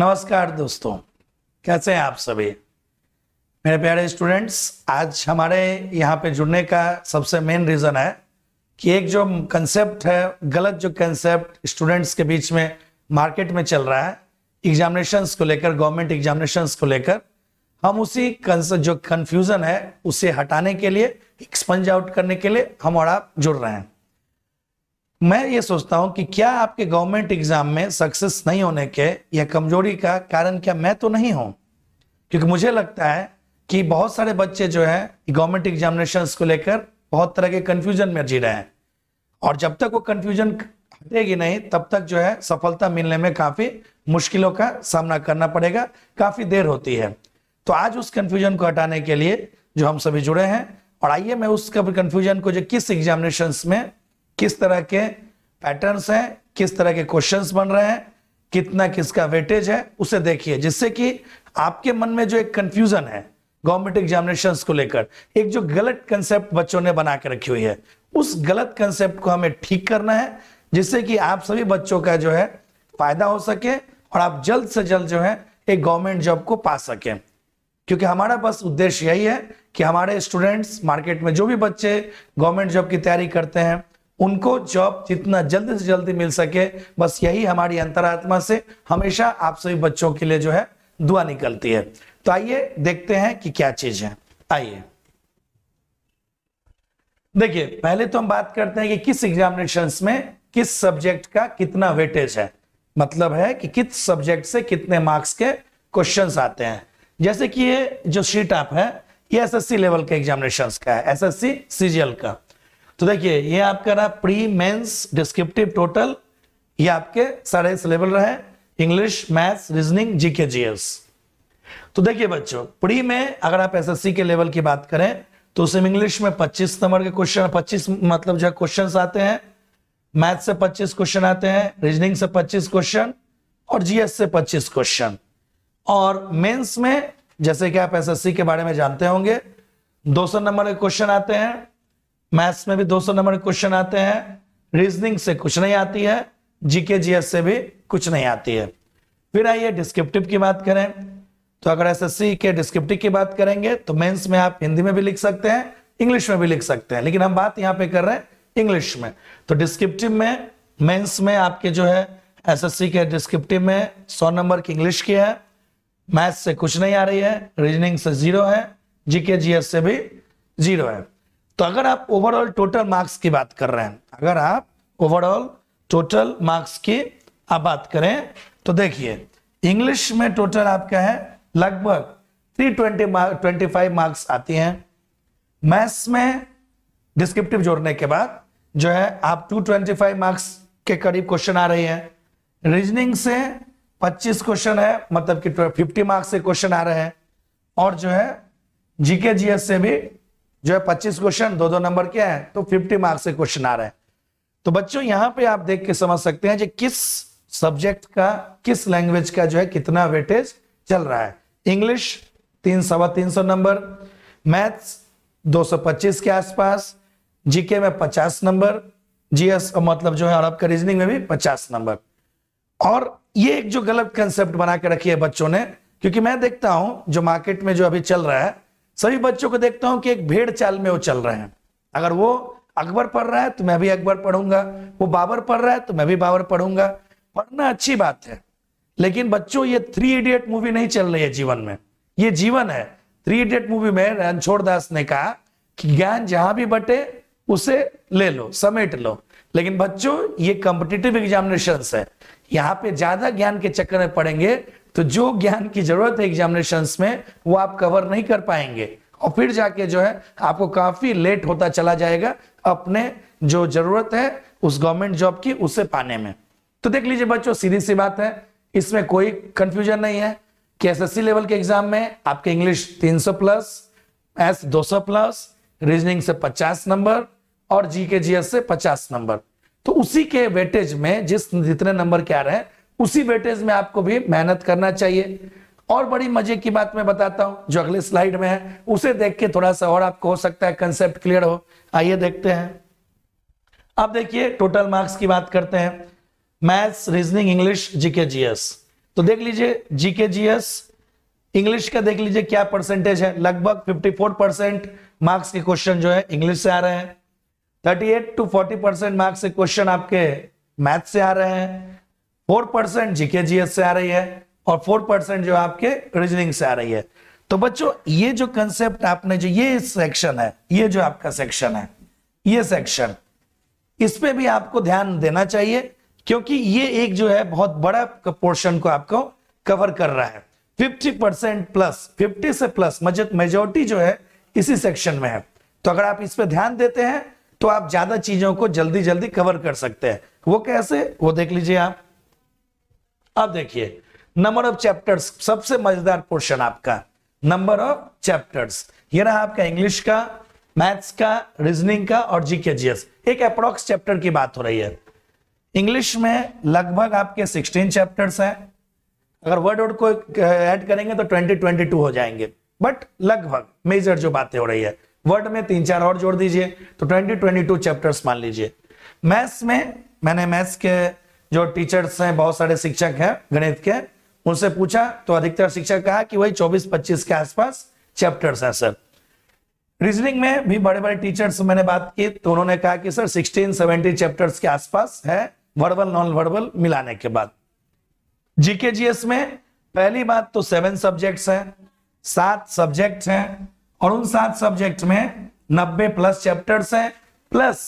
नमस्कार दोस्तों कैसे हैं आप सभी मेरे प्यारे स्टूडेंट्स आज हमारे यहाँ पे जुड़ने का सबसे मेन रीज़न है कि एक जो कंसेप्ट है गलत जो कंसेप्ट स्टूडेंट्स के बीच में मार्केट में चल रहा है एग्जामिनेशंस को लेकर गवर्नमेंट एग्जामिनेशंस को लेकर हम उसी जो कन्फ्यूज़न है उसे हटाने के लिए एक्सपंज आउट करने के लिए हम और आप जुड़ रहे हैं मैं ये सोचता हूं कि क्या आपके गवर्नमेंट एग्जाम में सक्सेस नहीं होने के या कमजोरी का कारण क्या मैं तो नहीं हूं क्योंकि मुझे लगता है कि बहुत सारे बच्चे जो है गवर्नमेंट एग्जामिनेशन को लेकर बहुत तरह के कंफ्यूजन में जी रहे हैं और जब तक वो कंफ्यूजन हटेगी नहीं तब तक जो है सफलता मिलने में काफी मुश्किलों का सामना करना पड़ेगा काफी देर होती है तो आज उस कंफ्यूजन को हटाने के लिए जो हम सभी जुड़े हैं और आइए मैं उस कंफ्यूजन को जो किस एग्जामिनेशन में किस तरह के पैटर्न्स हैं किस तरह के क्वेश्चंस बन रहे हैं कितना किसका वेटेज है उसे देखिए जिससे कि आपके मन में जो एक कंफ्यूजन है गवर्नमेंट एग्जामिनेशन को लेकर एक जो गलत कंसेप्ट बच्चों ने बना के रखी हुई है उस गलत कंसेप्ट को हमें ठीक करना है जिससे कि आप सभी बच्चों का जो है फायदा हो सके और आप जल्द से जल्द जो है एक गवर्नमेंट जॉब को पा सकें क्योंकि हमारा बस उद्देश्य यही है कि हमारे स्टूडेंट्स मार्केट में जो भी बच्चे गवर्नमेंट जॉब की तैयारी करते हैं उनको जॉब जितना जल्दी से जल्दी मिल सके बस यही हमारी अंतरात्मा से हमेशा आप सभी बच्चों के लिए जो है दुआ निकलती है तो आइए देखते हैं कि क्या चीज है आइए देखिए पहले तो हम बात करते हैं कि किस एग्जामिनेशन में किस सब्जेक्ट का कितना वेटेज है मतलब है कि किस सब्जेक्ट से कितने मार्क्स के क्वेश्चंस आते हैं जैसे कि ये जो शीट आप है ये एसएससी लेवल के एग्जामिनेशन का है एसएससी सीजीएल का तो देखिए ये आपका रहा प्री मेंस डिस्क्रिप्टिव टोटल ये आपके सारे सिलेबल रहे English maths reasoning GK GS तो देखिए बच्चों प्री में अगर आप एसएससी के लेवल की बात करें तो उसमें इंग्लिश में 25 नंबर के क्वेश्चन 25 मतलब जो क्वेश्चंस आते हैं मैथ से 25 क्वेश्चन आते हैं रीजनिंग से 25 क्वेश्चन और जीएस से 25 क्वेश्चन और मेंस में जैसे कि आप एसएससी के बारे में जानते होंगे 200 नंबर के क्वेश्चन आते हैं मैथ्स में भी 200 नंबर क्वेश्चन आते हैं रीजनिंग से कुछ नहीं आती है जीके जीएस से भी कुछ नहीं आती है फिर आइए डिस्क्रिप्टिव की बात करें तो अगर एसएससी के डिस्क्रिप्टिव की बात करेंगे तो मेंस में आप हिंदी में भी लिख सकते हैं इंग्लिश में भी लिख सकते हैं लेकिन हम बात यहाँ पे कर रहे हैं इंग्लिश में तो डिस्क्रिप्टिव में मेन्स में आपके जो है सी के डिस्क्रिप्टिव में सौ नंबर की इंग्लिश की है मैथ्स से कुछ नहीं आ रही है रीजनिंग से जीरो है जीके जीएस से भी जीरो है तो अगर आप ओवरऑल टोटल मार्क्स की बात कर रहे हैं अगर आप ओवरऑल टोटल मार्क्स की आप बात करें तो देखिए इंग्लिश में टोटल आपका है लगभग three twenty twenty five marks आती हैं मैथ्स में डिस्क्रिप्टिव जोड़ने के बाद जो है आप टू ट्वेंटी फाइव मार्क्स के करीब क्वेश्चन आ रही है रीजनिंग से पच्चीस क्वेश्चन है मतलब कि फिफ्टी मार्क्स से क्वेश्चन आ रहे हैं और जो है जीके जीएस से भी जो है पच्चीस क्वेश्चन दो दो नंबर के हैं तो फिफ्टी मार्क्स से क्वेश्चन आ रहे हैं तो बच्चों यहां पे आप देख के समझ सकते हैं कि किस सब्जेक्ट का किस लैंग्वेज का जो है कितना वेटेज चल रहा है इंग्लिश तीन सवा तीन सौ नंबर मैथ्स 225 के आसपास जीके में 50 नंबर जीएस मतलब जो है और आपका रीजनिंग में भी 50 नंबर और ये एक जो गलत कंसेप्ट बना के रखी है बच्चों ने क्योंकि मैं देखता हूं जो मार्केट में जो अभी चल रहा है सभी बच्चों को देखता हूं कि एक भेड़ चाल में वो चल रहे हैं अगर वो अकबर पढ़ रहा है तो मैं भी अकबर पढ़ूंगा वो बाबर पढ़ रहा है तो मैं भी बाबर पढ़ूंगा पढ़ना अच्छी बात है लेकिन बच्चों ये थ्री इडियट मूवी नहीं चल रही है जीवन में ये जीवन है थ्री इडियट मूवी में रणछोड़ दास ने कहा कि ज्ञान जहां भी बटे उसे ले लो समेट लो लेकिन बच्चों ये कॉम्पिटिटिव एग्जामिनेशन है यहाँ पे ज्यादा ज्ञान के चक्कर में पड़ेंगे तो जो ज्ञान की जरूरत है एग्जामिनेशन में वो आप कवर नहीं कर पाएंगे और फिर जाके जो है आपको काफी लेट होता चला जाएगा अपने जो जरूरत है उस गवर्नमेंट जॉब की उसे पाने में तो देख लीजिए बच्चों सीधी सी बात है इसमें कोई कंफ्यूजन नहीं है कि एसएससी लेवल के एग्जाम में आपके English 300 plus S 200 plus reasoning से 50 नंबर और जी जीएस से 50 नंबर तो उसी के वेटेज में जिस जितने नंबर के आ रहे हैं उसी वेटेज में आपको भी मेहनत करना चाहिए और बड़ी मजे की बात मैं बताता हूं जो अगले स्लाइड में है उसे देख के थोड़ा सा और आपको हो सकता है कंसेप्ट क्लियर हो आइए देखते हैं अब देखिए टोटल मार्क्स की बात करते हैं maths reasoning English GK GS तो देख लीजिए जीके जीएस इंग्लिश का देख लीजिए क्या परसेंटेज है लगभग 54 परसेंट मार्क्स के क्वेश्चन जो है इंग्लिश से आ रहे हैं 38 टू 40 परसेंट मार्क्स के क्वेश्चन आपके मैथ से आ रहे हैं फोर परसेंट जीके जीएस से आ रही है और फोर परसेंट जो आपके रीजनिंग से आ रही है तो बच्चों ये जो कंसेप्ट आपने जो ये सेक्शन है ये जो आपका सेक्शन है ये सेक्शन इस पर भी आपको ध्यान देना चाहिए क्योंकि ये एक जो है बहुत बड़ा पोर्शन को आपको कवर कर रहा है 50 परसेंट प्लस 50 से प्लस मेजोरिटी जो है इसी सेक्शन में है तो अगर आप इस पर ध्यान देते हैं तो आप ज्यादा चीजों को जल्दी जल्दी कवर कर सकते हैं वो कैसे वो देख लीजिए आप अब देखिए नंबर ऑफ चैप्टर्स सबसे मजेदार पोर्शन आपका नंबर ऑफ चैप्टर्स ये रहा आपका इंग्लिश का मैथ्स का रीजनिंग का और जीके जीएस एक अप्रोक्स चैप्टर की बात हो रही है इंग्लिश में लगभग आपके 16 चैप्टर्स हैं अगर वर्ड वर्ड को ऐड करेंगे तो 2022 हो जाएंगे बट लगभग मेजर जो बातें हो रही है वर्ड में तीन चार और जोड़ दीजिए तो 2022 चैप्टर्स मान लीजिए मैथ्स में मैंने मैथ्स के जो टीचर्स हैं बहुत सारे शिक्षक हैं गणित के उनसे पूछा तो अधिकतर शिक्षक कहा कि वही 24-25 के आसपास चैप्टर्स हैं सर रीजनिंग में भी बड़े बड़े टीचर्स मैंने बात की तो उन्होंने कहा कि सर 16 70 चैप्टर्स के आसपास है वर्बल नॉन वर्बल मिलाने के बाद जीके जीएस में पहली बात तो सेवन सब्जेक्ट्स हैं सात सब्जेक्ट हैं और उन सात सब्जेक्ट में नब्बे प्लस चैप्टर्स हैं प्लस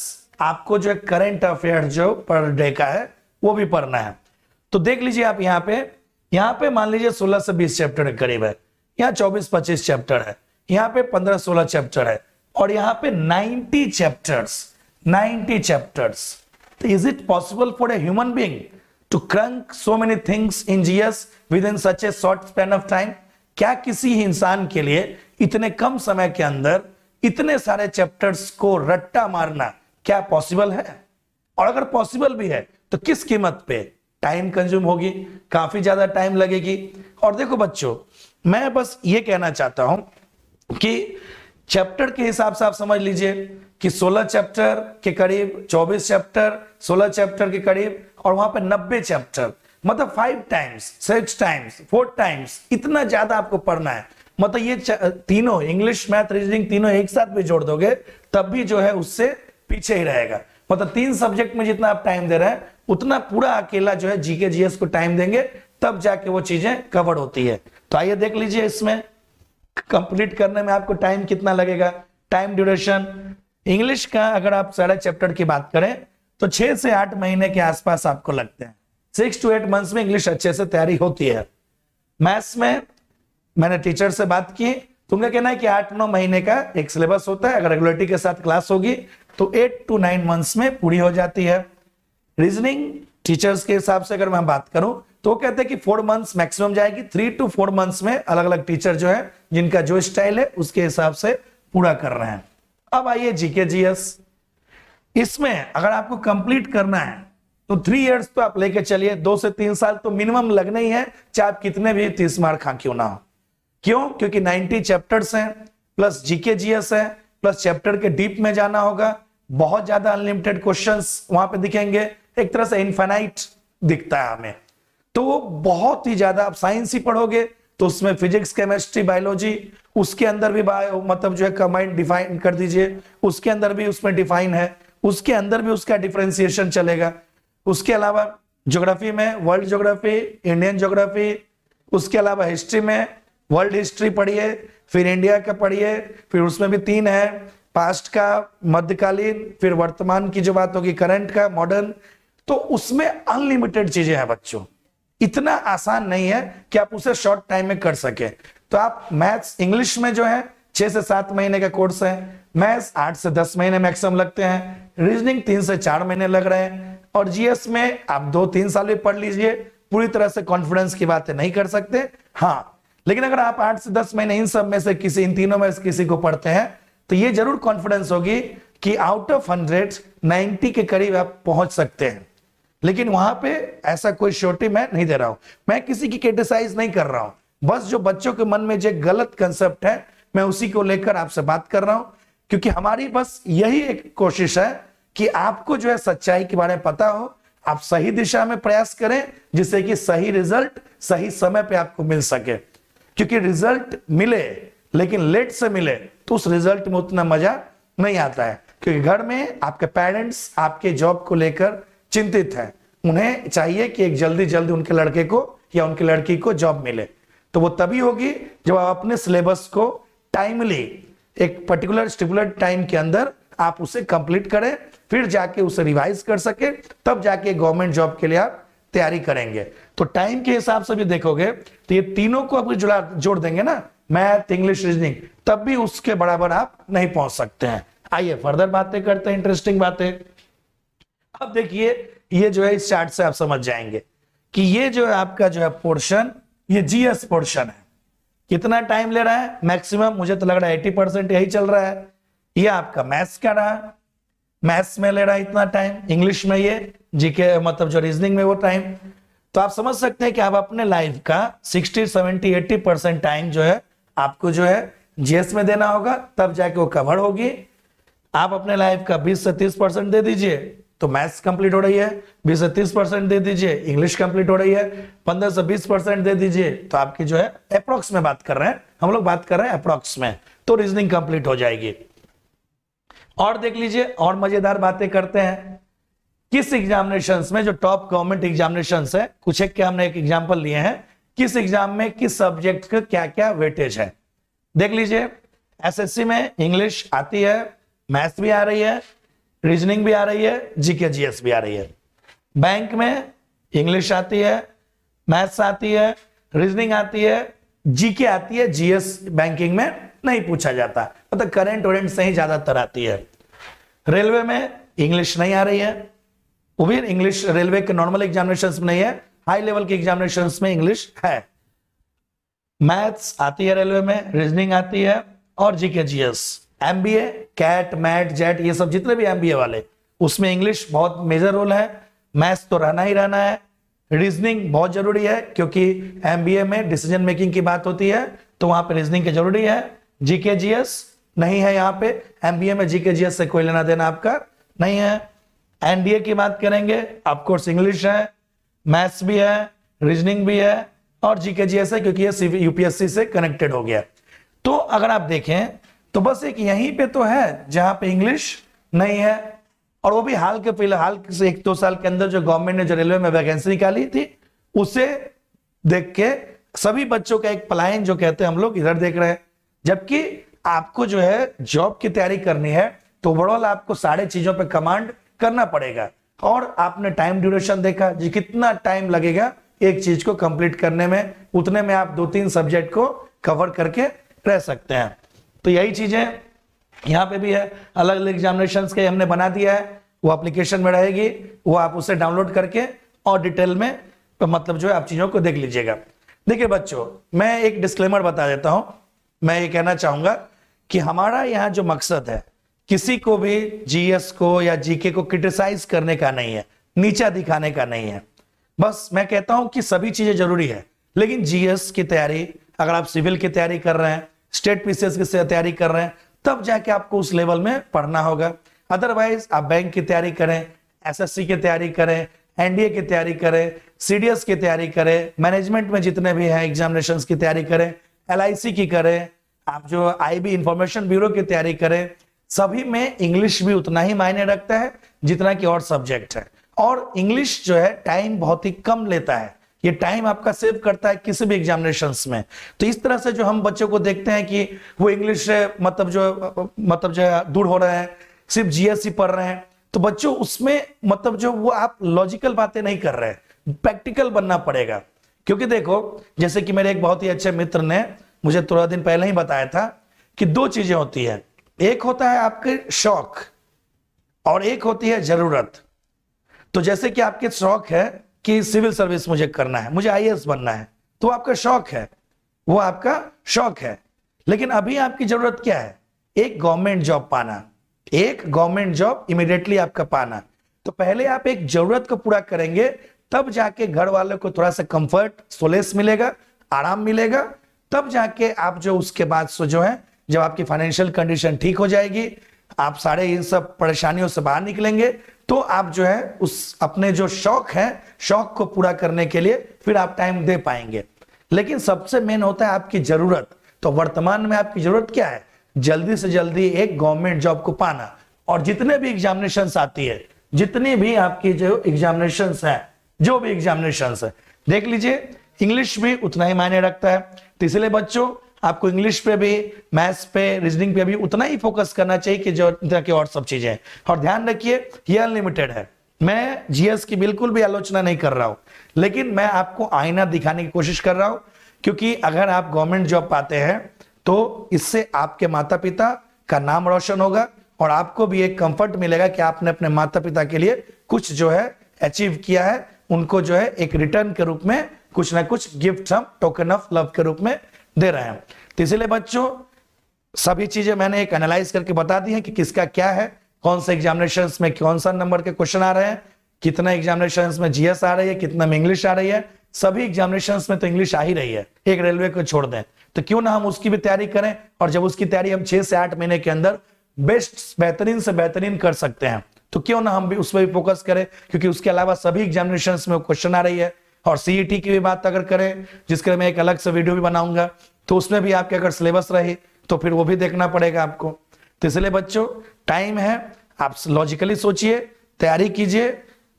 आपको जो करेंट अफेयर जो पर डे का है वो भी पढ़ना है तो देख लीजिए आप यहाँ पे यहाँ पे मान लीजिए 16 से 20 चैप्टर के करीब है यहाँ 24-25 चैप्टर है यहाँ पे 15-16 चैप्टर है और यहाँ पे 90 चैप्टर्स 90 चैप्टर्स तो is it possible for a human being to crunch so many things in GS within such a short span of time क्या किसी ही इंसान के लिए इतने कम समय के अंदर इतने सारे चैप्टर्स को रट्टा मारना क्या पॉसिबल है और अगर पॉसिबल भी है तो किस कीमत पे टाइम कंज्यूम होगी काफी ज्यादा टाइम लगेगी और देखो बच्चों मैं बस ये कहना चाहता हूं कि चैप्टर के हिसाब से आप समझ लीजिए कि 16 चैप्टर के करीब 24 चैप्टर 16 चैप्टर के करीब और वहां पर 90 चैप्टर मतलब five times six times four times इतना ज्यादा आपको पढ़ना है मतलब ये तीनों इंग्लिश मैथ रीजनिंग तीनों एक साथ भी जोड़ दोगे तब भी जो है उससे पीछे ही रहेगा मतलब तीन सब्जेक्ट में जितना आप टाइम दे रहे हैं उतना पूरा अकेला जो है जीके जीएस को टाइम देंगे तब जाके वो चीजें कवर होती है तो आइए देख लीजिए इसमें कंप्लीट करने में आपको टाइम कितना लगेगा टाइम ड्यूरेशन इंग्लिश का अगर आप सारे चैप्टर की बात करें तो छह से आठ महीने के आसपास आपको लगते हैं सिक्स टू एट मंथ्स में इंग्लिश अच्छे से तैयारी होती है मैथ्स में मैंने टीचर से बात की तुमने कहना है कि आठ नौ महीने का एक सिलेबस होता है अगर रेगुलरिटी के साथ क्लास होगी तो एट टू नाइन मंथ्स में पूरी हो जाती है रीजनिंग टीचर्स के हिसाब से अगर मैं बात करूं तो कहते हैं कि फोर मंथ्स मैक्सिमम जाएगी थ्री टू फोर मंथ्स में अलग अलग टीचर जो है जिनका जो स्टाइल है उसके हिसाब से पूरा कर रहे हैं अब आइए जीके जीएस इसमें अगर आपको कंप्लीट करना है तो थ्री इयर्स तो आप लेके चलिए दो से तीन साल तो मिनिमम लगना ही है चाहे आप कितने भी तीस मार्क खा क्यों ना हो क्यों क्योंकि 90 चैप्टर्स हैं प्लस जीके जीएस है प्लस चैप्टर के डीप में जाना होगा बहुत ज्यादा अनलिमिटेड क्वेश्चंस वहां पे दिखेंगे एक तरह से इनफाइनाइट दिखता है हमें तो बहुत ही ज्यादा आप साइंस ही पढ़ोगे तो उसमें फिजिक्स केमिस्ट्री बायोलॉजी उसके अंदर भी बायो मतलब जो है कमाइंड डिफाइन कर दीजिए उसके अंदर भी उसमें डिफाइन है उसके अंदर भी उसका डिफ्रेंसिएशन चलेगा उसके अलावा ज्योग्राफी में वर्ल्ड ज्योग्राफी इंडियन ज्योग्राफी उसके अलावा हिस्ट्री में वर्ल्ड हिस्ट्री पढ़िए फिर इंडिया का पढ़िए फिर उसमें भी तीन है पास्ट का मध्यकालीन फिर वर्तमान की जो बात होगी करंट का मॉडर्न तो उसमें अनलिमिटेड चीजें हैं बच्चों इतना आसान नहीं है कि आप उसे शॉर्ट टाइम में कर सके तो आप मैथ्स इंग्लिश में जो है छह से सात महीने का कोर्स है मैथ्स आठ से दस महीने मैक्सिमम लगते हैं रीजनिंग तीन से चार महीने लग रहे हैं और जीएस में आप दो तीन साल भी पढ़ लीजिए पूरी तरह से कॉन्फिडेंस की बातें नहीं कर सकते हाँ लेकिन अगर आप आठ से दस महीने इन सब में से किसी इन तीनों में से किसी को पढ़ते हैं तो ये जरूर कॉन्फिडेंस होगी कि आउट ऑफ हंड्रेड नाइन्टी के करीब आप पहुंच सकते हैं लेकिन वहां पे ऐसा कोई श्योरिटी मैं नहीं दे रहा हूं मैं किसी की क्रिटिसाइज नहीं कर रहा हूं बस जो बच्चों के मन में जो गलत कंसेप्ट है मैं उसी को लेकर आपसे बात कर रहा हूं क्योंकि हमारी बस यही एक कोशिश है कि आपको जो है सच्चाई के बारे में पता हो आप सही दिशा में प्रयास करें जिससे कि सही रिजल्ट सही समय पे आपको मिल सके क्योंकि रिजल्ट मिले लेकिन लेट से मिले तो उस रिजल्ट में उतना मजा नहीं आता है क्योंकि घर में आपके पेरेंट्स आपके जॉब को लेकर चिंतित है उन्हें चाहिए कि एक जल्दी जल्दी उनके लड़के को या उनकी लड़की को जॉब मिले तो वो तभी होगी जब आप अपने सिलेबस को टाइमली एक पर्टिकुलर स्टिपुलर टाइम के अंदर आप उसे कंप्लीट करें फिर जाके उसे रिवाइज कर सके तब जाके गवर्नमेंट जॉब के लिए आप तैयारी करेंगे तो टाइम के हिसाब से भी देखोगे तो ये तीनों को आप जुड़ा जोड़ देंगे ना मैथ इंग्लिश रीजनिंग तब भी उसके बराबर आप नहीं पहुंच सकते हैं आइए फर्दर बातें करते हैं इंटरेस्टिंग बातें अब देखिए ये जो है इस चार्ट से आप समझ जाएंगे कि ये जो है आपका जो है पोर्शन ये जीएस पोर्शन है कितना टाइम ले रहा है मैक्सिमम मुझे तो लग रहा है एटी परसेंट यही चल रहा है ये आपका मैथ्स का रहा मैथ्स में ले रहा है इतना टाइम इंग्लिश में ये जीके मतलब जो रीजनिंग में वो टाइम तो आप समझ सकते हैं कि आप अपने लाइफ का sixty seventy eighty percent time जो है आपको जो है जीएस में देना होगा तब जाके वो कवर होगी आप अपने लाइफ का बीस से तीस परसेंट दे दीजिए तो मैथ्स कंप्लीट हो रही है बीस से तीस परसेंट दे दीजिए इंग्लिश कंप्लीट हो रही है पंद्रह से बीस परसेंट दे दीजिए तो आपकी जो है अप्रोक्स में बात कर रहे हैं हम लोग बात कर रहे हैं अप्रोक्स में तो रीजनिंग कंप्लीट हो जाएगी और देख लीजिए और मजेदार बातें करते हैं किस एग्जामिनेशन में जो टॉप गवर्नमेंट एग्जामिनेशन है कुछ एक के हमने एक एग्जाम्पल लिए हैं किस एग्जाम में किस सब्जेक्ट का क्या क्या वेटेज है देख लीजिए एसएससी में इंग्लिश आती है मैथ्स भी आ रही है रीजनिंग भी आ रही है जीके जीएस भी आ रही है बैंक में इंग्लिश आती है मैथ्स आती है रीजनिंग आती है जीके आती है जीएस बैंकिंग में नहीं पूछा जाता मतलब तो करेंट वरेंट से ही ज्यादातर आती है रेलवे में इंग्लिश नहीं आ रही है वो भी इंग्लिश रेलवे के नॉर्मल एग्जामिनेशन में नहीं है हाई लेवल के एग्जामिनेशन में इंग्लिश है मैथ्स आती है रेलवे में रीजनिंग आती है और GK GS MBA CAT MAT JET ये सब जितने भी एम बी ए वाले उसमें इंग्लिश बहुत मेजर रोल है मैथ्स तो रहना ही रहना है रीजनिंग बहुत जरूरी है क्योंकि एमबीए में डिसीजन मेकिंग की बात होती है तो वहां पर रीजनिंग की जरूरी है जीके जीएस नहीं है यहाँ पे एमबीए में जीके जीएस से कोई लेना देना आपका नहीं है एनडीए की बात करेंगे ऑफकोर्स इंग्लिश है मैथ्स भी है रीजनिंग भी है और जीके जीएस है क्योंकि ये यूपीएससी से कनेक्टेड हो गया तो अगर आप देखें तो बस एक यहीं पे तो है जहां पे इंग्लिश नहीं है और वो भी हाल के फिलहाल से एक दो साल के अंदर जो गवर्नमेंट ने जो रेलवे में वैकेंसी निकाली थी उसे देख के सभी बच्चों का एक पलायन जो कहते हैं हम लोग इधर देख रहे हैं जबकि आपको जो है जॉब की तैयारी करनी है तो ओवरऑल आपको सारे चीजों पर कमांड करना पड़ेगा और आपने टाइम ड्यूरेशन देखा जी कितना टाइम लगेगा एक चीज को कंप्लीट करने में उतने में आप दो तीन सब्जेक्ट को कवर करके रह सकते हैं तो यही चीज़ें यहाँ पे भी है अलग अलग एग्जामिनेशन के हमने बना दिया है वो एप्लीकेशन में रहेगी वो आप उसे डाउनलोड करके और डिटेल में तो मतलब जो है आप चीज़ों को देख लीजिएगा देखिए बच्चों मैं एक डिस्क्लेमर बता देता हूं मैं ये कहना चाहूंगा कि हमारा यहाँ जो मकसद है किसी को भी जीएस को या जीके को क्रिटिसाइज करने का नहीं है नीचा दिखाने का नहीं है बस मैं कहता हूं कि सभी चीजें जरूरी है लेकिन जीएस की तैयारी अगर आप सिविल की तैयारी कर रहे हैं स्टेट पीसीएस की तैयारी कर रहे हैं तब जाके आपको उस लेवल में पढ़ना होगा अदरवाइज आप बैंक की तैयारी करें एसएससी की तैयारी करें एनडीए की तैयारी करें सीडीएस की तैयारी करें मैनेजमेंट में जितने भी हैं एग्जामिनेशन की तैयारी करें एल की करें आप जो बी इंफॉर्मेशन ब्यूरो की तैयारी करें सभी में इंग्लिश भी उतना ही मायने रखता है जितना कि और सब्जेक्ट है और इंग्लिश जो है टाइम बहुत ही कम लेता है ये टाइम आपका सेव करता है किसी भी एग्जामिनेशन में तो इस तरह से जो हम बच्चों को देखते हैं कि वो इंग्लिश मतलब जो मतलब जो दूर हो रहे हैं सिर्फ जीएससी पढ़ रहे हैं तो बच्चों उसमें मतलब जो वो आप लॉजिकल बातें नहीं कर रहे हैं प्रैक्टिकल बनना पड़ेगा क्योंकि देखो जैसे कि मेरे एक बहुत ही अच्छे मित्र ने मुझे थोड़ा दिन पहले ही बताया था कि दो चीजें होती है एक होता है आपके शौक और एक होती है जरूरत तो जैसे कि आपके शौक है कि सिविल सर्विस मुझे करना है मुझे आई बनना है तो आपका शौक है वो आपका शौक है लेकिन अभी आपकी जरूरत क्या है एक गवर्नमेंट जॉब पाना एक गवर्नमेंट जॉब इमिडिएटली आपका पाना तो पहले आप एक जरूरत को पूरा करेंगे तब जाके घर वालों को थोड़ा सा कंफर्ट सोलेस मिलेगा आराम मिलेगा तब जाके आप जो उसके बाद से जो है जब आपकी फाइनेंशियल कंडीशन ठीक हो जाएगी आप सारे इन सब परेशानियों से बाहर निकलेंगे तो आप जो है उस अपने जो शौक है शौक को पूरा करने के लिए फिर आप टाइम दे पाएंगे लेकिन सबसे मेन होता है आपकी जरूरत तो वर्तमान में आपकी जरूरत क्या है जल्दी से जल्दी एक गवर्नमेंट जॉब को पाना और जितने भी एग्जामिनेशन आती है जितनी भी आपकी जो एग्जामिनेशन है जो भी एग्जामिनेशन है देख लीजिए इंग्लिश भी उतना ही मायने रखता है तो इसलिए बच्चों आपको इंग्लिश पे भी मैथ्स पे रीजनिंग पे भी उतना ही फोकस करना चाहिए कि जो तरह की और सब चीजें और ध्यान रखिए ये अनलिमिटेड है मैं जीएस की बिल्कुल भी आलोचना नहीं कर रहा हूं लेकिन मैं आपको आईना दिखाने की कोशिश कर रहा हूं क्योंकि अगर आप गवर्नमेंट जॉब पाते हैं तो इससे आपके माता पिता का नाम रोशन होगा और आपको भी एक कंफर्ट मिलेगा कि आपने अपने माता पिता के लिए कुछ जो है अचीव किया है उनको जो है एक रिटर्न के रूप में कुछ ना कुछ गिफ्ट हम टोकन ऑफ लव के रूप में दे रहे हैं तो इसलिए बच्चों सभी चीजें मैंने एक एनालाइज करके बता दी है कि किसका क्या है कौन से एग्जामिनेशन में कौन सा नंबर के क्वेश्चन आ रहे हैं कितना एग्जामिनेशन में जीएस आ रही है कितना में इंग्लिश आ रही है सभी एग्जामिनेशन में तो इंग्लिश आ ही रही है एक रेलवे को छोड़ दें तो क्यों ना हम उसकी भी तैयारी करें और जब उसकी तैयारी हम छह से आठ महीने के अंदर बेस्ट बेहतरीन से बेहतरीन कर सकते हैं तो क्यों ना हम भी उस पर भी फोकस करें क्योंकि उसके अलावा सभी एग्जामिनेशन में क्वेश्चन आ रही है और सीईटी e की भी बात अगर करें जिसके मैं एक अलग से वीडियो भी बनाऊंगा तो उसमें भी आपके अगर सिलेबस रही तो फिर वो भी देखना पड़ेगा आपको तो इसलिए बच्चों टाइम है आप लॉजिकली सोचिए तैयारी कीजिए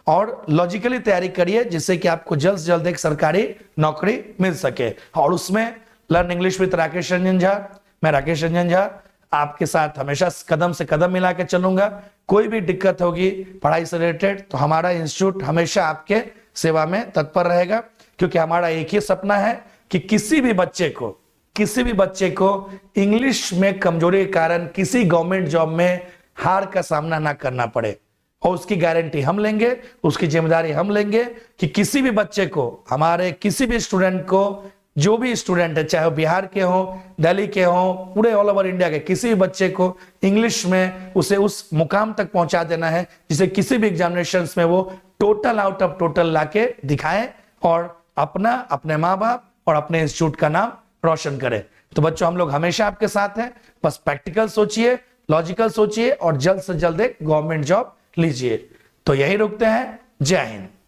और लॉजिकली तैयारी करिए जिससे कि आपको जल्द से जल्द एक सरकारी नौकरी मिल सके और उसमें learn English with Rakesh Ranjan Jha मैं राकेश रंजन झा आपके साथ हमेशा कदम से कदम मिला के चलूंगा कोई भी दिक्कत होगी पढ़ाई से रिलेटेड तो हमारा इंस्टीट्यूट हमेशा आपके सेवा में तत्पर रहेगा क्योंकि हमारा एक ही सपना है कि किसी भी बच्चे को किसी भी बच्चे को इंग्लिश में कमजोरी के कारण किसी गवर्नमेंट जॉब में हार का सामना ना करना पड़े और उसकी गारंटी हम लेंगे उसकी जिम्मेदारी हम लेंगे कि किसी भी बच्चे को हमारे किसी भी स्टूडेंट को जो भी स्टूडेंट है चाहे बिहार के हो दिल्ली के हो पूरे ऑल ओवर इंडिया के किसी भी बच्चे को इंग्लिश में उसे उस मुकाम तक पहुंचा देना है जिसे किसी भी एग्जामिनेशन में वो टोटल आउट ऑफ टोटल लाके दिखाएं और अपना अपने माँ बाप और अपने इंस्टीट्यूट का नाम रोशन करें तो बच्चों हम लोग हमेशा आपके साथ हैं बस प्रैक्टिकल सोचिए लॉजिकल सोचिए और जल्द से जल्द एक गवर्नमेंट जॉब लीजिए तो यही रुकते हैं जय हिंद